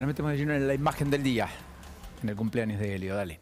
Nos metemos de lleno en la imagen del día, en el cumpleaños de Helio, dale.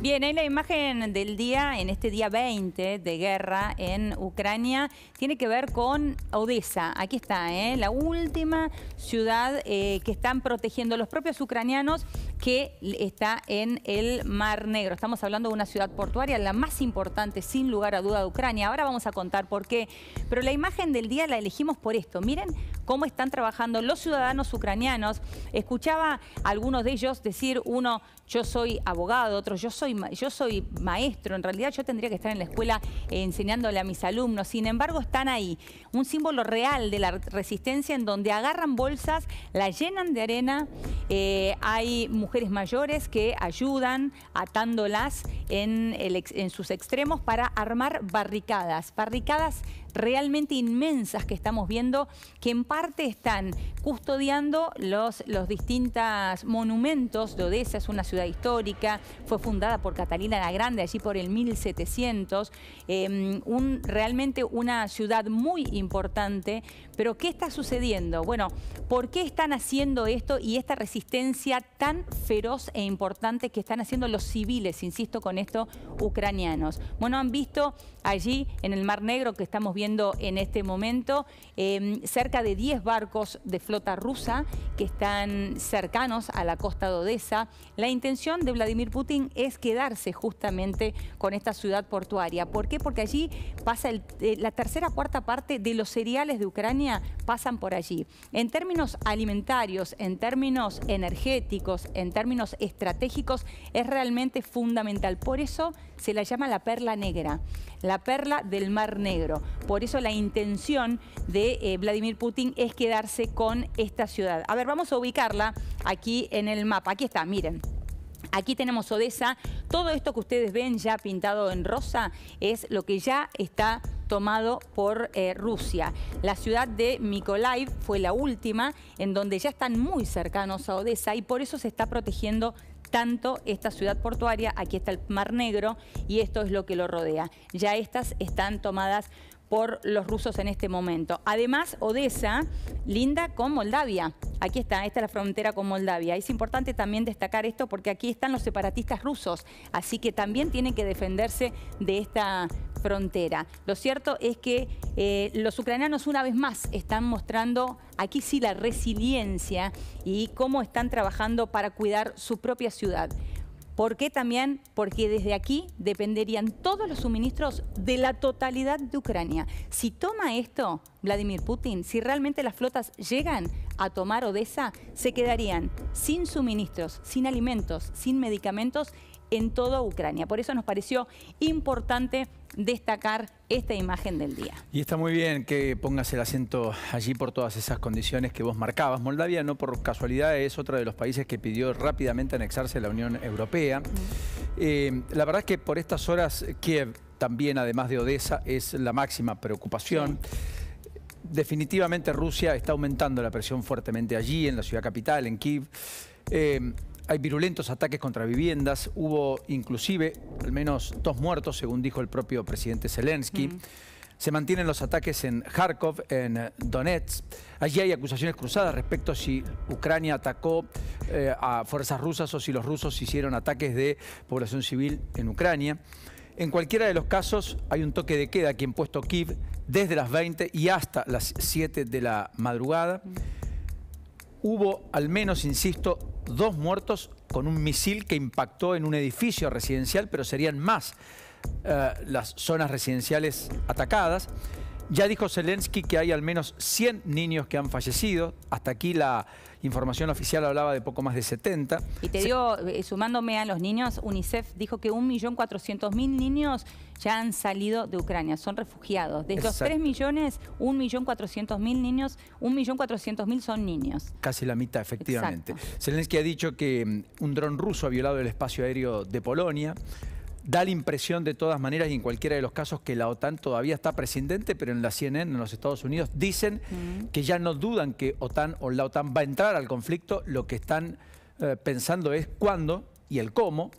Bien, la imagen del día, en este día 20 de guerra en Ucrania, tiene que ver con Odessa. Aquí está, ¿eh? la última ciudad eh, que están protegiendo los propios ucranianos que está en el Mar Negro. Estamos hablando de una ciudad portuaria, la más importante, sin lugar a duda, de Ucrania. Ahora vamos a contar por qué. Pero la imagen del día la elegimos por esto. Miren cómo están trabajando los ciudadanos ucranianos. Escuchaba algunos de ellos decir, uno, yo soy abogado, otro, yo soy, yo soy maestro. En realidad yo tendría que estar en la escuela enseñándole a mis alumnos. Sin embargo, están ahí. Un símbolo real de la resistencia en donde agarran bolsas, la llenan de arena. Eh, hay mujeres mayores que ayudan atándolas en, en sus extremos para armar barricadas, barricadas realmente inmensas que estamos viendo, que en parte están custodiando los, distintos monumentos de Odessa, es una ciudad histórica, fue fundada por Catalina la Grande allí por el 1700, em, realmente una ciudad muy importante, pero ¿qué está sucediendo? Bueno, ¿por qué están haciendo esto y esta resistencia tan feroz e importante que están haciendo los civiles, insisto con esto, ucranianos. Bueno, han visto allí en el Mar Negro que estamos viendo en este momento em, cerca de 10 barcos de flota rusa que están cercanos a la costa de Odessa. La intención de Vladimir Putin es quedarse justamente con esta ciudad portuaria. ¿Por qué? Porque allí pasa eh, la tercera cuarta parte de los cereales de Ucrania pasan por allí. En términos alimentarios, en términos energéticos, en en términos estratégicos es realmente fundamental. Por eso se la llama la perla negra, la perla del Mar Negro. Por eso la intención de eh, Vladimir Putin es quedarse con esta ciudad. A ver, vamos a ubicarla aquí en el mapa. Aquí está, miren. Aquí tenemos Odessa. Todo esto que ustedes ven ya pintado en rosa es lo que ya está tomado por eh, Rusia. La ciudad de Mykolaiv fue la última, en donde ya están muy cercanos a Odessa y por eso se está protegiendo tanto esta ciudad portuaria, aquí está el Mar Negro y esto es lo que lo rodea. Ya estas están tomadas por los rusos en este momento. Además, Odessa linda con Moldavia. Aquí está, esta es la frontera con Moldavia. Es importante también destacar esto porque aquí están los separatistas rusos, así que también tienen que defenderse de esta frontera. Lo cierto es que eh, los ucranianos una vez más están mostrando aquí sí la resiliencia y cómo están trabajando para cuidar su propia ciudad. ¿Por qué también? Porque desde aquí dependerían todos los suministros de la totalidad de Ucrania. Si toma esto, Vladimir Putin, si realmente las flotas llegan a tomar Odessa, se quedarían sin suministros, sin alimentos, sin medicamentos en toda Ucrania. Por eso nos pareció importante destacar esta imagen del día. Y está muy bien que pongas el acento allí por todas esas condiciones que vos marcabas. Moldavia no por casualidad es otro de los países que pidió rápidamente anexarse a la Unión Europea. Eh, la verdad es que por estas horas Kiev también, además de Odessa, es la máxima preocupación. Definitivamente Rusia está aumentando la presión fuertemente allí, en la ciudad capital, en Kiev. Eh, hay virulentos ataques contra viviendas, hubo inclusive al menos dos muertos, según dijo el propio presidente Zelensky. Mm. Se mantienen los ataques en Kharkov, en eh, Donetsk. Allí hay acusaciones cruzadas respecto a si Ucrania atacó eh, a fuerzas rusas o si los rusos hicieron ataques de población civil en Ucrania. En cualquiera de los casos hay un toque de queda aquí en puesto Kiev desde las 20 y hasta las 7 de la madrugada. Mm hubo al menos, insisto, dos muertos con un misil que impactó en un edificio residencial, pero serían más eh, las zonas residenciales atacadas. Ya dijo Zelensky que hay al menos 100 niños que han fallecido. Hasta aquí la información oficial hablaba de poco más de 70. Y te digo, eh, sumándome a los niños, UNICEF dijo que 1.400.000 niños ya han salido de Ucrania, son refugiados. De Exacto. los 3 millones, 1.400.000 niños, 1.400.000 son niños. Casi la mitad, efectivamente. Zelensky ha dicho que mm, un dron ruso ha violado el espacio aéreo de Polonia. Da la impresión de todas maneras y en cualquiera de los casos que la OTAN todavía está presidente, pero en la CNN, en los Estados Unidos, dicen que ya no dudan que OTAN o la OTAN va a entrar al conflicto, lo que están eh, pensando es cuándo y el cómo.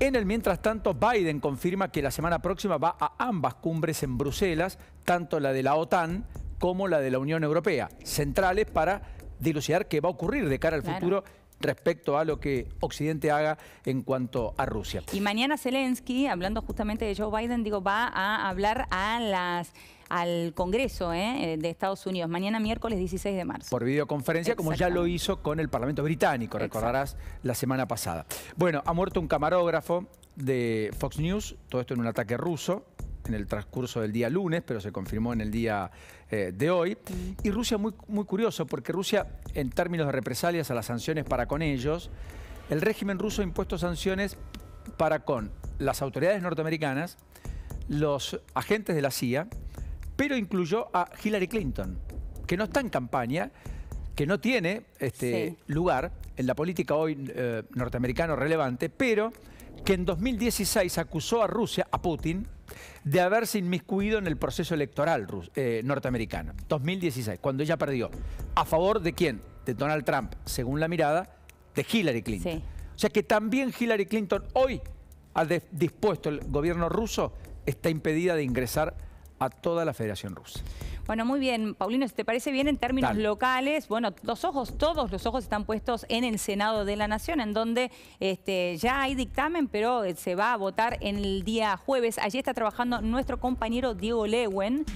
En el mientras tanto, Biden confirma que la semana próxima va a ambas cumbres en Bruselas, tanto la de la OTAN como la de la Unión Europea, centrales para dilucidar qué va a ocurrir de cara al futuro respecto a lo que Occidente haga en cuanto a Rusia. Y mañana Zelensky, hablando justamente de Joe Biden, digo, va a hablar al Congreso eh, de Estados Unidos, mañana miércoles 16 de marzo. Por videoconferencia, como ya lo hizo con el Parlamento Británico, recordarás la semana pasada. Bueno, ha muerto un camarógrafo de Fox News, todo esto en un ataque ruso, en el transcurso del día lunes, pero se confirmó en el día eh, de hoy. Y Rusia muy, curioso, porque Rusia, en términos de represalias a las sanciones para con ellos, el régimen ruso ha impuesto sanciones para con las autoridades norteamericanas, los agentes de la CIA, pero incluyó a Hillary Clinton, que no está en campaña, que no tiene este, lugar en la política hoy eh, norteamericana relevante, pero que en 2016 acusó a Rusia, a Putin, de haberse inmiscuido en el proceso electoral eh, norteamericano. 2016, cuando ella perdió. ¿A favor de quién? De Donald Trump, según la mirada, de Hillary Clinton. O sea que también Hillary Clinton hoy ha dispuesto el gobierno ruso, está impedida de ingresar a toda la Federación Rusa. Bueno, muy bien, Paulino, si te parece bien en términos locales, bueno, los ojos, todos los ojos están puestos en el Senado de la Nación, en donde este, ya hay dictamen, pero eh, se va a votar en el día jueves. Allí está trabajando nuestro compañero Diego Lewen.